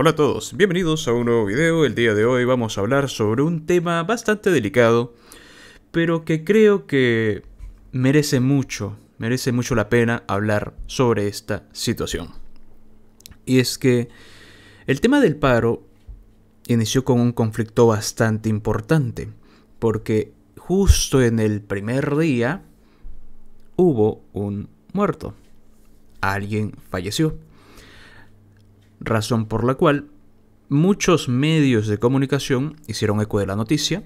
Hola a todos, bienvenidos a un nuevo video. El día de hoy vamos a hablar sobre un tema bastante delicado, pero que creo que merece mucho, merece mucho la pena hablar sobre esta situación. Y es que el tema del paro inició con un conflicto bastante importante, porque justo en el primer día hubo un muerto. Alguien falleció razón por la cual muchos medios de comunicación hicieron eco de la noticia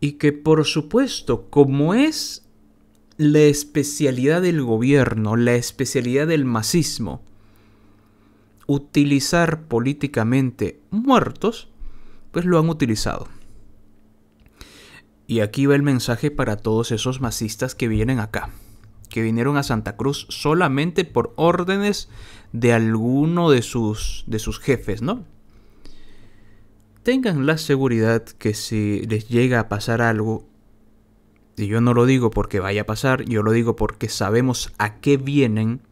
y que por supuesto, como es la especialidad del gobierno, la especialidad del masismo, utilizar políticamente muertos, pues lo han utilizado. Y aquí va el mensaje para todos esos masistas que vienen acá que vinieron a Santa Cruz solamente por órdenes de alguno de sus, de sus jefes, ¿no? Tengan la seguridad que si les llega a pasar algo, y yo no lo digo porque vaya a pasar, yo lo digo porque sabemos a qué vienen,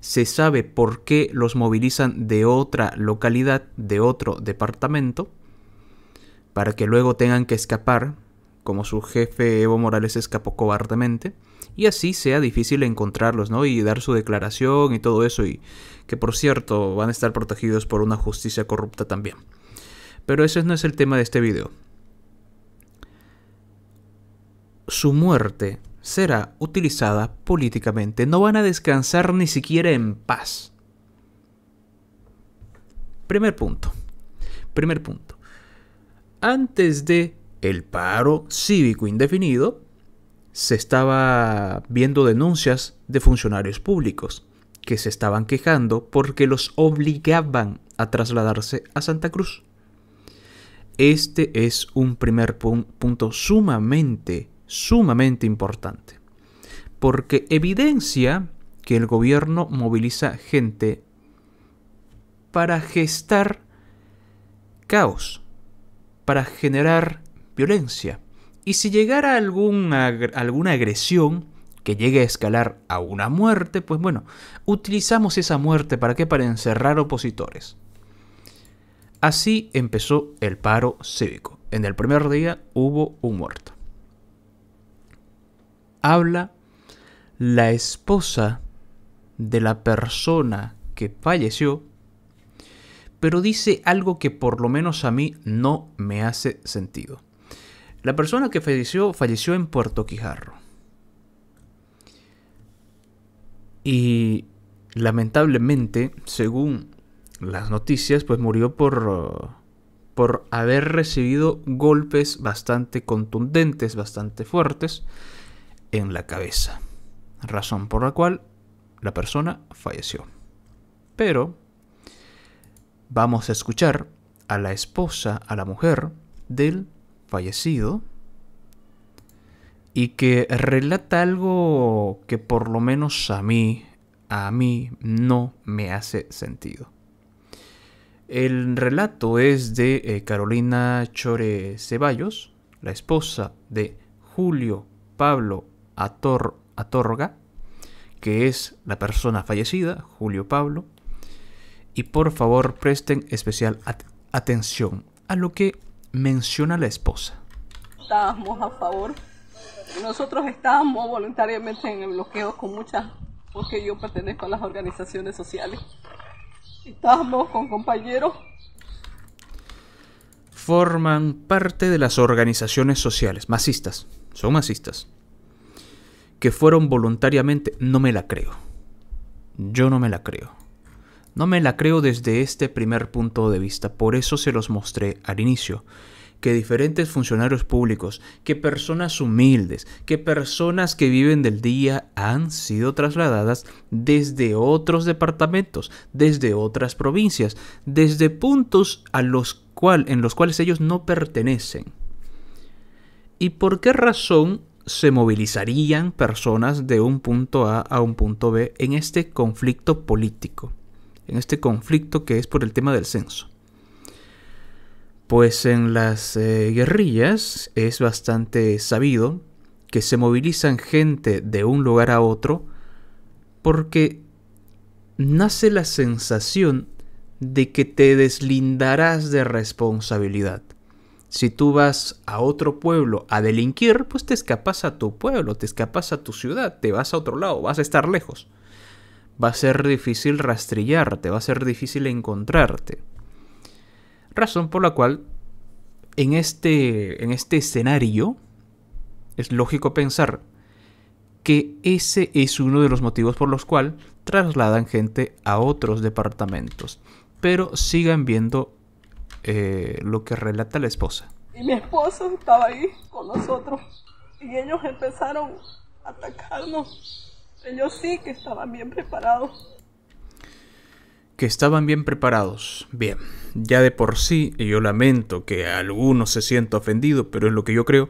se sabe por qué los movilizan de otra localidad, de otro departamento, para que luego tengan que escapar, como su jefe Evo Morales escapó cobardemente y así sea difícil encontrarlos, ¿no? Y dar su declaración y todo eso, y que por cierto van a estar protegidos por una justicia corrupta también. Pero ese no es el tema de este video. Su muerte será utilizada políticamente. No van a descansar ni siquiera en paz. Primer punto. Primer punto. Antes de el paro cívico indefinido, se estaba viendo denuncias de funcionarios públicos que se estaban quejando porque los obligaban a trasladarse a Santa Cruz. Este es un primer punto sumamente, sumamente importante, porque evidencia que el gobierno moviliza gente para gestar caos, para generar violencia, y si llegara alguna, agresión que llegue a escalar a una muerte, pues bueno, utilizamos esa muerte para qué? Para encerrar opositores. Así empezó el paro cívico. En el primer día hubo un muerto. Habla la esposa de la persona que falleció, pero dice algo que por lo menos a mí no me hace sentido. La persona que falleció falleció en Puerto Quijarro. Y lamentablemente, según las noticias, pues murió por por haber recibido golpes bastante contundentes, bastante fuertes en la cabeza, razón por la cual la persona falleció. Pero vamos a escuchar a la esposa, a la mujer del fallecido y que relata algo que por lo menos a mí, a mí no me hace sentido. El relato es de eh, Carolina Chore Ceballos, la esposa de Julio Pablo Ator Atorga, que es la persona fallecida, Julio Pablo. Y por favor presten especial atención a lo que menciona la esposa. Estábamos a favor. Nosotros estábamos voluntariamente en el bloqueo con muchas, porque yo pertenezco a las organizaciones sociales. Estábamos con compañeros. Forman parte de las organizaciones sociales, masistas, son masistas, que fueron voluntariamente, no me la creo. Yo no me la creo. No me la creo desde este primer punto de vista, por eso se los mostré al inicio que diferentes funcionarios públicos, que personas humildes, que personas que viven del día han sido trasladadas desde otros departamentos, desde otras provincias, desde puntos a los en los cuales ellos no pertenecen. ¿Y por qué razón se movilizarían personas de un punto A a un punto B en este conflicto político? en este conflicto que es por el tema del censo. Pues en las eh, guerrillas es bastante sabido que se movilizan gente de un lugar a otro porque nace la sensación de que te deslindarás de responsabilidad. Si tú vas a otro pueblo a delinquir, pues te escapas a tu pueblo, te escapas a tu ciudad, te vas a otro lado, vas a estar lejos va a ser difícil rastrillarte, va a ser difícil encontrarte. Razón por la cual en este, en este escenario es lógico pensar que ese es uno de los motivos por los cuales trasladan gente a otros departamentos. Pero sigan viendo eh, lo que relata la esposa. Y mi esposo estaba ahí con nosotros y ellos empezaron a atacarnos ellos sí que estaban bien preparados. Que estaban bien preparados. Bien, ya de por sí, y yo lamento que algunos se sienta ofendido, pero es lo que yo creo,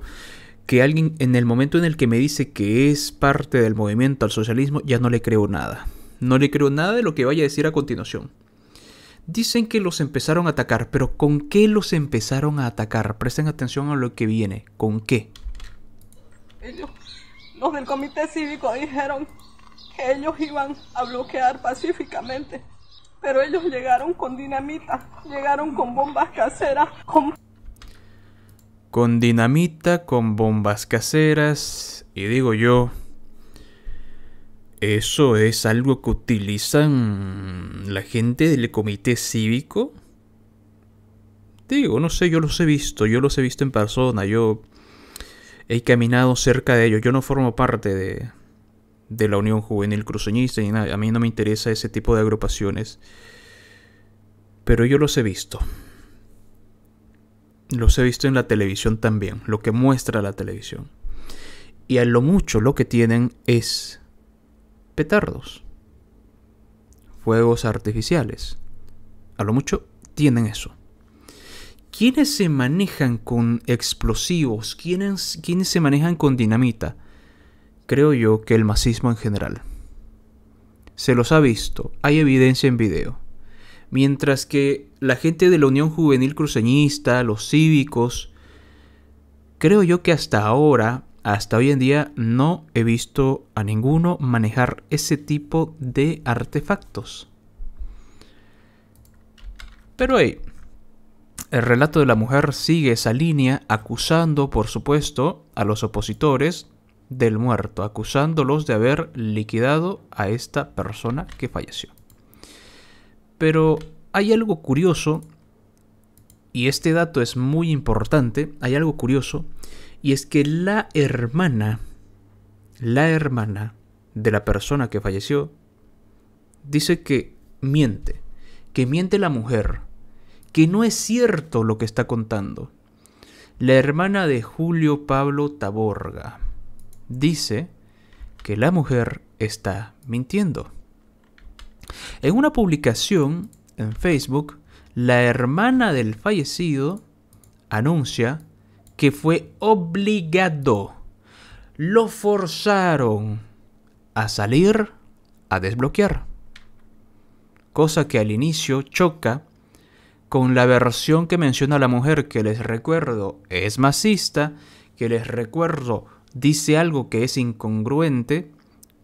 que alguien en el momento en el que me dice que es parte del movimiento al socialismo, ya no le creo nada. No le creo nada de lo que vaya a decir a continuación. Dicen que los empezaron a atacar, pero ¿con qué los empezaron a atacar? Presten atención a lo que viene. ¿Con qué? Ellos del comité cívico dijeron que ellos iban a bloquear pacíficamente, pero ellos llegaron con dinamita, llegaron con bombas caseras, Con dinamita, con bombas caseras, y digo yo, ¿Eso es algo que utilizan la gente del comité cívico? Digo, no sé, yo los he visto, yo los he visto en persona, yo he caminado cerca de ellos. Yo no formo parte de, la Unión Juvenil Cruceñista y nada. A mí no me interesa ese tipo de agrupaciones. Pero yo los he visto. Los he visto en la televisión también, lo que muestra la televisión. Y a lo mucho lo que tienen es petardos, fuegos artificiales. A lo mucho tienen eso. ¿Quiénes se manejan con explosivos? ¿Quiénes, se manejan con dinamita? Creo yo que el masismo en general. Se los ha visto, hay evidencia en video. Mientras que la gente de la Unión Juvenil Cruceñista, los cívicos, creo yo que hasta ahora, hasta hoy en día, no he visto a ninguno manejar ese tipo de artefactos. Pero ahí el relato de la mujer sigue esa línea acusando, por supuesto, a los opositores del muerto, acusándolos de haber liquidado a esta persona que falleció. Pero hay algo curioso, y este dato es muy importante, hay algo curioso, y es que la hermana, la hermana de la persona que falleció, dice que miente, que miente la mujer, que no es cierto lo que está contando. La hermana de Julio Pablo Taborga dice que la mujer está mintiendo. En una publicación en Facebook, la hermana del fallecido anuncia que fue obligado, lo forzaron a salir a desbloquear. Cosa que al inicio choca con la versión que menciona la mujer, que les recuerdo es masista, que les recuerdo dice algo que es incongruente,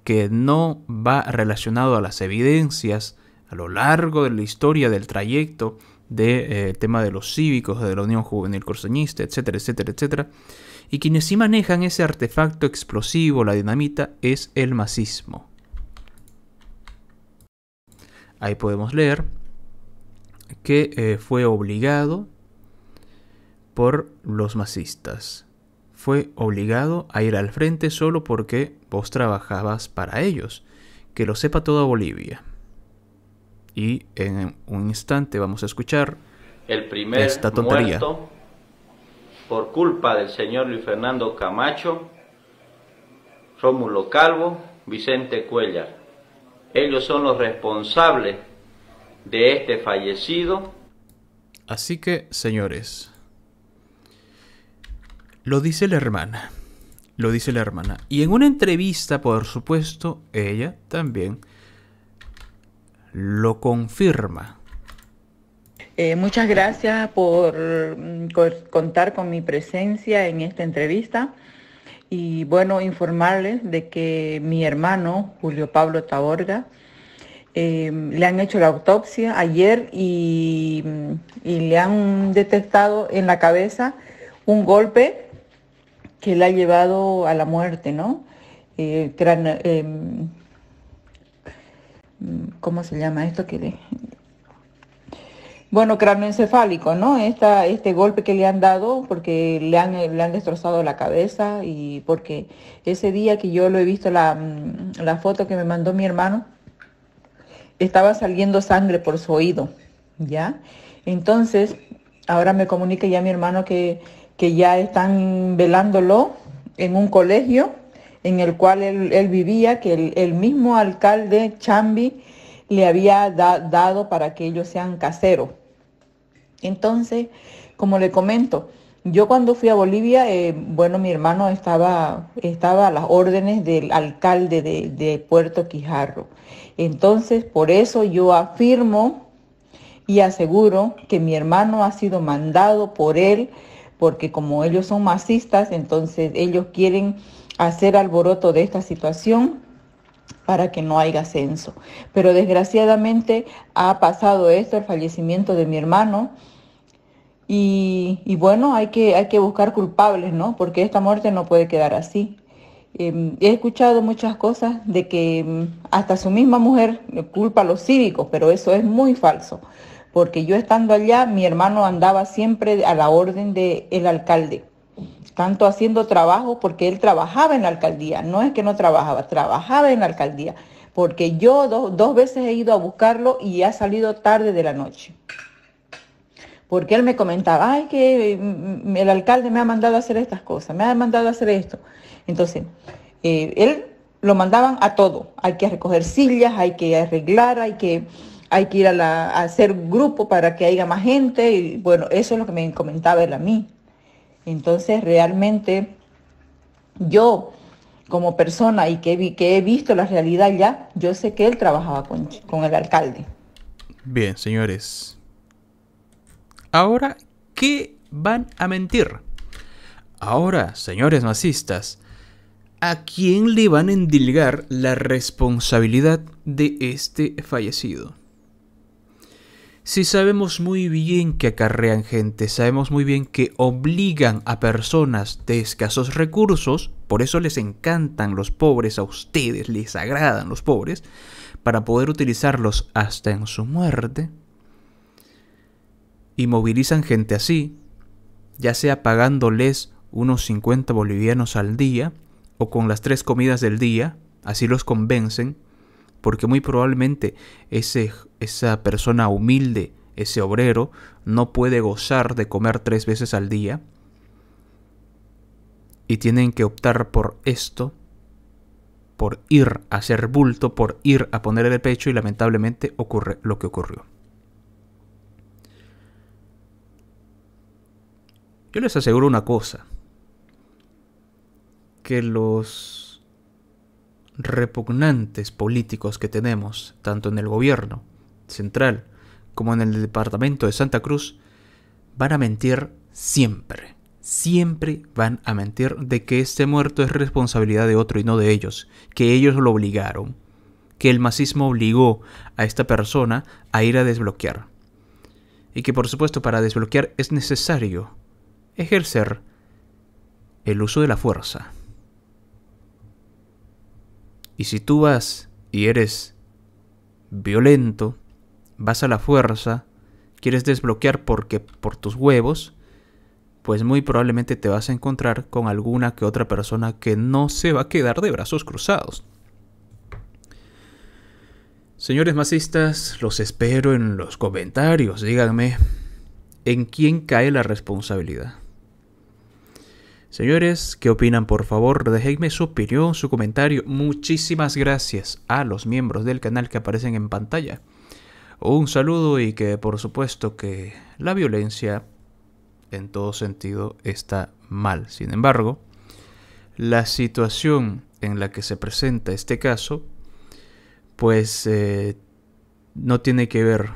que no va relacionado a las evidencias a lo largo de la historia del trayecto del de, eh, tema de los cívicos, de la Unión Juvenil Corseñista, etcétera, etcétera, etcétera. Y quienes sí manejan ese artefacto explosivo, la dinamita, es el masismo. Ahí podemos leer que eh, fue obligado por los masistas. Fue obligado a ir al frente solo porque vos trabajabas para ellos. Que lo sepa toda Bolivia. Y en un instante vamos a escuchar el primer esta por culpa del señor Luis Fernando Camacho, Rómulo Calvo, Vicente Cuellar. Ellos son los responsables de este fallecido. Así que, señores, lo dice la hermana, lo dice la hermana. Y en una entrevista, por supuesto, ella también lo confirma. Eh, muchas gracias por mm, contar con mi presencia en esta entrevista y bueno, informarles de que mi hermano, Julio Pablo Taborga, Em, le han hecho la autopsia ayer y, le han detectado en la cabeza un golpe que le ha llevado a la muerte, ¿no? Eh, em, ¿Cómo se llama esto? Que le... Bueno, cranoencefálico, ¿no? Esta, este golpe que le han dado porque le han, le han destrozado la cabeza y porque ese día que yo lo he visto, la foto que me mandó mi hermano, estaba saliendo sangre por su oído, ¿ya? Entonces, ahora me comunica ya mi hermano que, ya están velándolo en un colegio en el cual él, vivía, que el, mismo alcalde Chambi le había dado para que ellos sean caseros. Entonces, como le comento, yo cuando fui a Bolivia, eh, bueno, mi hermano estaba, estaba a las órdenes del alcalde de, de Puerto Quijarro. Entonces, por eso yo afirmo y aseguro que mi hermano ha sido mandado por él, porque como ellos son masistas, entonces ellos quieren hacer alboroto de esta situación para que no haya censo. Pero desgraciadamente ha pasado esto, el fallecimiento de mi hermano, y, bueno, hay que, hay que buscar culpables, ¿no? Porque esta muerte no puede quedar así. Em, he escuchado muchas cosas de que em, hasta su misma mujer culpa a los cívicos, pero eso es muy falso, porque yo estando allá, mi hermano andaba siempre a la orden del alcalde, tanto haciendo trabajo, porque él trabajaba en la alcaldía, no es que no trabajaba, trabajaba en la alcaldía, porque yo dos veces he ido a buscarlo y ha salido tarde de la noche. Porque él me comentaba, ay, que em, el alcalde me ha mandado a hacer estas cosas, me ha mandado a hacer esto. Entonces, eh, él lo mandaban a todo. Hay que recoger sillas, hay que arreglar, hay que, hay que ir a, hacer grupo para que haya más gente. Y bueno, eso es lo que me comentaba él a mí. Entonces, realmente, yo como persona y que, que he visto la realidad ya, yo sé que él trabajaba con, con el alcalde. Bien, señores. Ahora, ¿qué van a mentir? Ahora, señores masistas, ¿a quién le van a endilgar la responsabilidad de este fallecido? Si sabemos muy bien que acarrean gente, sabemos muy bien que obligan a personas de escasos recursos, por eso les encantan los pobres a ustedes, les agradan los pobres, para poder utilizarlos hasta en su muerte, y movilizan gente así, ya sea pagándoles unos 50 bolivianos al día, con las tres comidas del día, así los convencen, porque muy probablemente ese, esa persona humilde, ese obrero, no puede gozar de comer tres veces al día, y tienen que optar por esto, por ir a hacer bulto, por ir a poner el pecho, y lamentablemente ocurre lo que ocurrió. Yo les aseguro una cosa, que los repugnantes políticos que tenemos, tanto en el gobierno central como en el departamento de Santa Cruz, van a mentir siempre. Siempre van a mentir de que este muerto es responsabilidad de otro y no de ellos, que ellos lo obligaron, que el macismo obligó a esta persona a ir a desbloquear. Y que por supuesto para desbloquear es necesario ejercer el uso de la fuerza. Y si tú vas y eres violento, vas a la fuerza, quieres desbloquear porque por tus huevos, pues muy probablemente te vas a encontrar con alguna que otra persona que no se va a quedar de brazos cruzados. Señores masistas, los espero en los comentarios. Díganme en quién cae la responsabilidad. Señores, ¿qué opinan? Por favor, déjenme su opinión, su comentario. Muchísimas gracias a los miembros del canal que aparecen en pantalla. Un saludo y que por supuesto que la violencia en todo sentido está mal. Sin embargo, la situación en la que se presenta este caso, pues eh, no tiene que ver,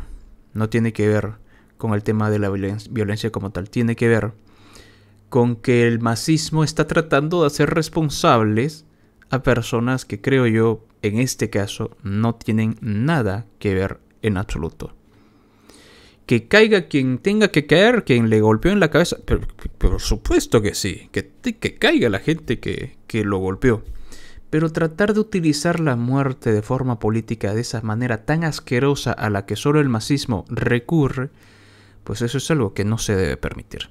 no tiene que ver con el tema de la violencia como tal, tiene que ver con que el masismo está tratando de hacer responsables a personas que creo yo, en este caso, no tienen nada que ver en absoluto. Que caiga quien tenga que caer, quien le golpeó en la cabeza. por supuesto que sí, que, caiga la gente que, que lo golpeó. Pero tratar de utilizar la muerte de forma política de esa manera tan asquerosa a la que solo el masismo recurre, pues eso es algo que no se debe permitir.